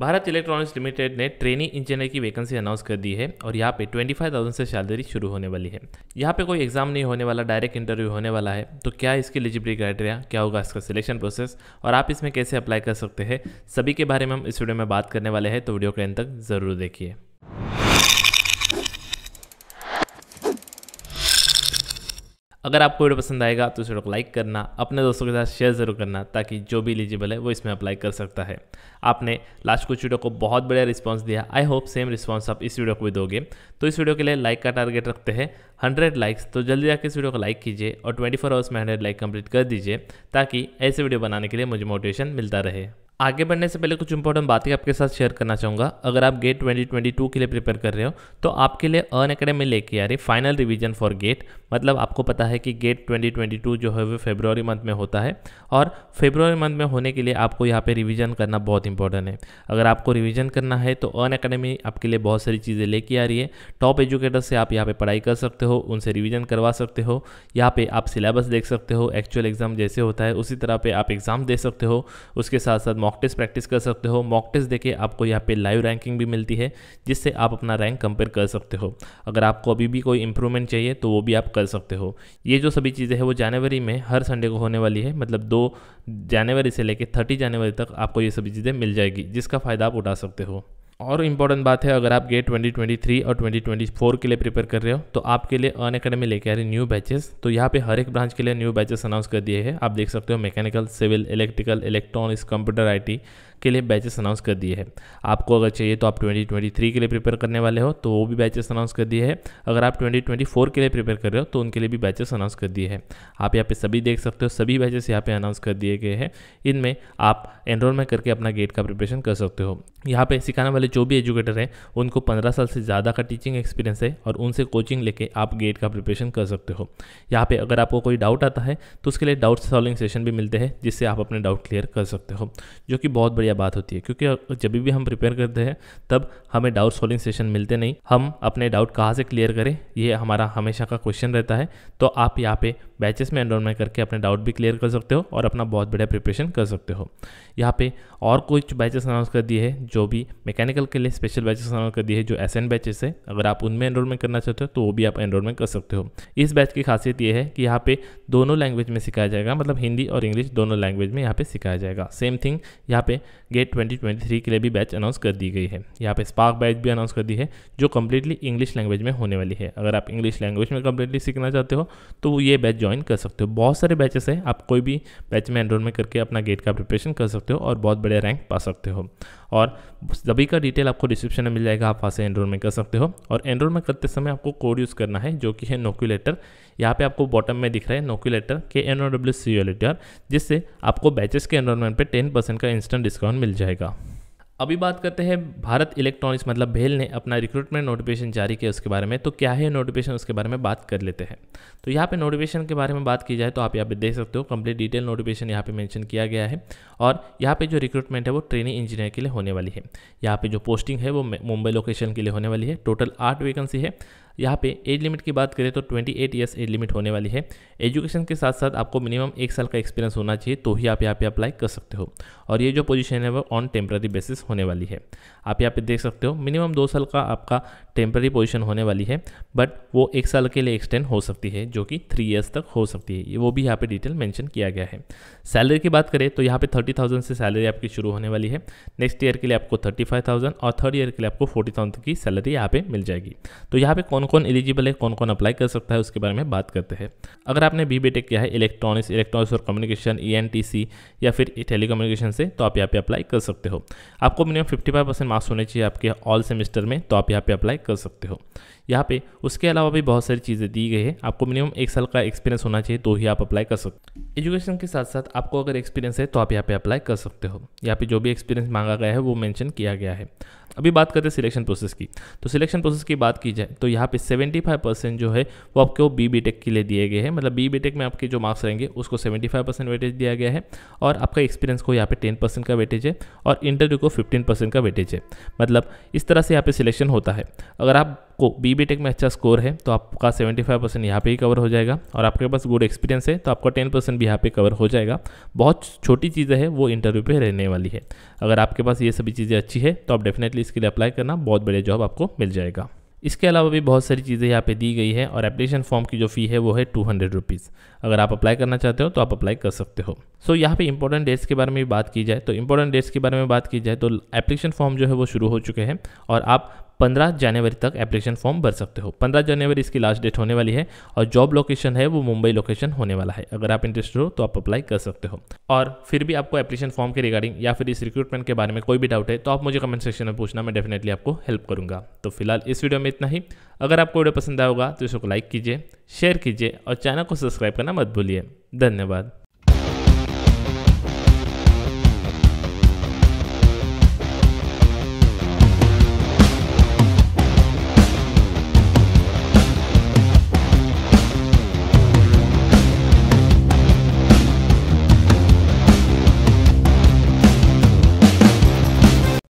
Bharat Electronics Limited ने trainee engineer की vacancy announce कर दी है और यहाँ पे 25,000 से सैलरी शुरू होने वाली है यहाँ पे कोई एग्जाम नहीं होने वाला डायरेक्ट इंटरव्यू होने वाला है तो क्या इसकी एलिजिबिलिटी क्राइटेरिया क्या होगा इसका सिलेक्शन प्रोसेस और आप इसमें कैसे अप्लाई कर सकते हैं सभी के बारे में हम इस वीडियो में बात करने वाले हैं तो वीडियो के अंत तक ज़रूर देखिए अगर आपको वीडियो पसंद आएगा तो इस वीडियो को लाइक करना अपने दोस्तों के साथ शेयर ज़रूर करना ताकि जो भी एलिजिबल है वो इसमें अप्लाई कर सकता है आपने लास्ट कुछ वीडियो को बहुत बढ़िया रिस्पांस दिया आई होप सेम रिस्पांस आप इस वीडियो को भी दोगे तो इस वीडियो के लिए लाइक का टारगेट रखते हैं हंड्रेड लाइक्स तो जल्दी जाकर इस वीडियो को लाइक कीजिए और ट्वेंटी फोर आवर्स में हंड्रेड लाइक कंप्लीट कर दीजिए ताकि ऐसे वीडियो बनाने के लिए मुझे मोटिवेशन मिलता रहे आगे बढ़ने से पहले कुछ इंपॉर्टेंट बातें आपके साथ शेयर करना चाहूँगा अगर आप गेट 2022 के लिए प्रिपेयर कर रहे हो तो आपके लिए अन अकेडमी लेके आ रही फाइनल रिवीजन फॉर गेट मतलब आपको पता है कि गेट 2022 जो है वो फेब्रवरी मंथ में होता है और फेब्रवरी मंथ में होने के लिए आपको यहाँ पे रिवीजन करना बहुत इंपॉर्टेंट है अगर आपको रिवीजन करना है तो अन अकेडमी आपके लिए बहुत सारी चीज़ें लेके आ रही है टॉप एजुकेटर से आप यहाँ पे पढ़ाई कर सकते हो उनसे रिवीजन करवा सकते हो यहाँ पर आप सिलेबस देख सकते हो एक्चुअल एग्जाम जैसे होता है उसी तरह पर आप एग्जाम दे सकते हो उसके साथ साथ मॉक टेस्ट प्रैक्टिस कर सकते हो मॉक टेस्ट देखे आपको यहाँ पर लाइव रैंकिंग भी मिलती है जिससे आप अपना रैंक कंपेयर कर सकते हो अगर आपको अभी भी कोई इंप्रूवमेंट चाहिए तो वो भी आप कर सकते हो ये जो सभी चीज़ें हैं वो जनवरी में हर संडे को होने वाली है मतलब दो जनवरी से लेकर थर्टी जनवरी तक आपको ये सभी चीज़ें मिल जाएगी जिसका फ़ायदा आप उठा सकते हो और इम्पॉर्टेंट बात है अगर आप गेट 2023 और 2024 के लिए प्रिपेयर कर रहे हो तो आपके लिए अन अकेडमी लेके आ रही न्यू बैचेस तो यहाँ पे हर एक ब्रांच के लिए न्यू बैचेस अनाउंस कर दिए हैं आप देख सकते हो mechanical civil electrical electronics computer IT के लिए बैचेस अनाउंस कर दिए हैं आपको अगर चाहिए तो आप 2023 के लिए प्रिपेयर करने वाले हो तो वो भी बैचेस अनाउंस कर दिए हैं अगर आप 2024 के लिए प्रिपेयर कर रहे हो तो उनके लिए भी बैचेस अनाउंस कर दिए हैं आप यहाँ पे सभी देख सकते हो सभी बैचेस यहाँ पे अनाउंस कर दिए गए हैं इनमें आप एनरोलमेंट करके अपना गेट का प्रिपरेशन कर सकते हो यहाँ पे सिखाने वाले जो भी एजुकेटर हैं उनको पंद्रह साल से ज़्यादा का टीचिंग एक्सपीरियंस है और उनसे कोचिंग लेके आप गेट का प्रिपरेशन कर सकते हो यहाँ पर अगर आपको कोई डाउट आता है तो उसके लिए डाउट सॉल्विंग सेशन भी मिलते हैं जिससे आप अपने डाउट क्लियर कर सकते हो जो कि बहुत बढ़िया बढ़िया बात होती है क्योंकि जब भी हम प्रिपेयर करते हैं तब हमें डाउट सॉल्विंग सेशन मिलते नहीं हम अपने डाउट कहाँ से क्लियर करें ये हमारा हमेशा का क्वेश्चन रहता है तो आप यहाँ पे बैचेस में एनरोलमेंट करके अपने डाउट भी क्लियर कर सकते हो और अपना बहुत बढ़िया प्रिपरेशन कर सकते हो यहाँ पे और कुछ बैचेस अनाउंस कर दिए हैं जो भी मैकेनिकल के लिए स्पेशल बैचेस अनाउंस कर दिए हैं जो एस एन बैचेस है अगर आप उनमें एनरोलमेंट करना चाहते हो तो वो भी आप एनरोलमेंट कर सकते हो इस बैच की खासियत ये है कि यहाँ पे दोनों लैंग्वेज में सिखाया जाएगा मतलब हिंदी और इंग्लिश दोनों लैंग्वेज में यहाँ पे सिखाया जाएगा सेम थिंग यहाँ पे गेट 2023 के लिए भी बैच अनाउंस कर दी गई है यहाँ पे स्पार्क बैच भी अनाउंस कर दी है जो कम्प्लीटली इंग्लिश लैंग्वेज में होने वाली है अगर आप इंग्लिश लैंग्वेज में कम्प्लीटली सीखना चाहते हो तो ये बैच ज्वाइन कर सकते हो बहुत सारे बैचेस हैं आप कोई भी बैच में एनरोलमेंट करके अपना गेट का प्रिपरेशन कर सकते हो और बहुत बड़े रैंक पा सकते हो और सभी का डिटेल आपको डिस्क्रिप्शन में मिल जाएगा आप वहाँ से एनरोलमेंट कर सकते हो और एनरोलमेंट करते समय आपको कोड यूज़ करना है जो कि है नोक्यूलेटर यहाँ पे आपको बॉटम में दिख रहा है नोक्यूलेटर K N O W C L T जिससे आपको बैचेस के एनरोलमेंट पे टेन परसेंट का इंस्टेंट डिस्काउंट मिल जाएगा अभी बात करते हैं भारत इलेक्ट्रॉनिक्स मतलब भेल ने अपना रिक्रूटमेंट नोटिफिकेशन जारी किया उसके बारे में तो क्या है नोटिफिकेशन उसके बारे में बात कर लेते हैं तो यहाँ पे नोटिफिकेशन के बारे में बात की जाए तो आप यहाँ पे देख सकते हो कंप्लीट डिटेल नोटिफिकेशन यहाँ पे मेंशन किया गया है और यहाँ पे जो रिक्रूटमेंट है वो ट्रेनिंग इंजीनियर के लिए होने वाली है यहाँ पे जो पोस्टिंग है वो मुंबई लोकेशन के लिए होने वाली है टोटल आठ वैकेंसी है यहाँ पे एज लिमिट की बात करें तो 28 एट ईयर्स एज लिमिट होने वाली है एजुकेशन के साथ साथ आपको मिनिमम एक साल का एक्सपीरियंस होना चाहिए तो ही आप यहाँ पे अप्लाई कर सकते हो और ये जो पोजीशन है वो ऑन टेम्प्ररी बेसिस होने वाली है आप यहाँ पे देख सकते हो मिनिमम दो साल का आपका टेम्प्ररी पोजिशन होने वाली है बट वो एक साल के लिए एक्सटेंड हो सकती है जो कि थ्री ईयर्स तक हो सकती है वो भी यहाँ पर डिटेल मैंशन किया गया है सैलरी की बात करें तो यहाँ पर थर्टी थाउजेंड से सैलरी आपकी शुरू होने वाली है नेक्स्ट ईयर के लिए आपको थर्टी फाइव थाउजेंड और थर्ड ईयर के लिए आपको फोर्टी थाउजेंड की सैलरी यहाँ पे मिल जाएगी तो यहाँ पर कौन कौन एलिजिबल है कौन कौन अप्लाई कर सकता है उसके बारे में बात करते हैं अगर आपने बी बी टेक किया है इलेक्ट्रॉनिक्स इलेक्ट्रॉनिक्स और communication E N T C या फिर टेली कम्युनिकेशन से तो आप यहाँ पे अप्लाई कर सकते हो आपको minimum fifty five percent marks होने चाहिए आपके ऑल सेमेस्टर में तो आप यहाँ पे अप्लाई कर सकते हो यहाँ पे उसके अलावा भी बहुत सारी चीज़ें दी गई है आपको मिनिमम एक साल का एक्सपीरियंस होना चाहिए तो ही आप अप्लाई कर सकते हो एजुकेशन के साथ साथ आपको अगर एक्सपीरियंस है तो आप यहाँ पे अप्लाई कर सकते हो यहाँ पे जो भी एक्सपीरियंस मांगा गया है वो मेंशन किया गया है अभी बात करते हैं सिलेक्शन प्रोसेस की तो सिलेक्शन प्रोसेस की बात की जाए तो यहाँ पे सेवेंटी फाइव परसेंट जो है वो आपको बी बी टेक के लिए दिए गए हैं मतलब बी बी टेक में आपके जो मार्क्स रहेंगे उसको सेवेंटी फाइव परसेंट वेटेज दिया गया है और आपका एक्सपीरियंस को यहाँ पे टेन परसेंट का वेटेज है और इंटरव्यू को फिफ्टीन परसेंट का वेटेज है मतलब इस तरह से यहाँ पे सिलेक्शन होता है अगर आप को बी बी टेक में अच्छा स्कोर है तो आपका 75 परसेंट यहाँ पर ही कवर हो जाएगा और आपके पास गुड एक्सपीरियंस है तो आपका टेन परसेंट भी यहाँ पे कवर हो जाएगा बहुत छोटी चीज़ें हैं वो इंटरव्यू पे रहने वाली है अगर आपके पास ये सभी चीज़ें अच्छी है तो आप डेफिनेटली इसके लिए अप्लाई करना बहुत बढ़िया जॉब आपको मिल जाएगा इसके अलावा भी बहुत सारी चीज़ें यहाँ पे दी गई है और एप्लीकेशन फॉर्म की जो फ़ी है वो है टू हंड्रेड रुपीज़ अगर आप अप्लाई करना चाहते हो तो आप अप्लाई कर सकते हो सो so, यहाँ पे इंपॉर्टेंट डेट्स के बारे में भी बात की जाए तो इंपॉर्टेंट डेट्स के बारे में बात की जाए तो एप्लीकेशन फॉर्म जो है वो शुरू हो चुके हैं और आप पंद्रह जनवरी तक एप्लीकेशन फॉर्म भर सकते हो पंद्रह जनवरी इसकी लास्ट डेट होने वाली है और जॉब लोकेशन है वो मुंबई लोकेशन होने वाला है अगर आप इंटरेस्टेड हो तो आप अप्लाई कर सकते हो और फिर भी आपको एप्लीकेशन फॉर्म के रिगार्डिंग या फिर इस रिक्रूटमेंट के बारे में कोई भी डाउट है तो आप मुझे कमेंट सेक्शन में पूछना मैं डेफिनेटली आपको हेल्प करूँगा तो फिलहाल इस वीडियो में इतना ही अगर आपको वीडियो पसंद आएगा तो इसको लाइक कीजिए शेयर कीजिए और चैनल को सब्सक्राइब करना मत भूलिए धन्यवाद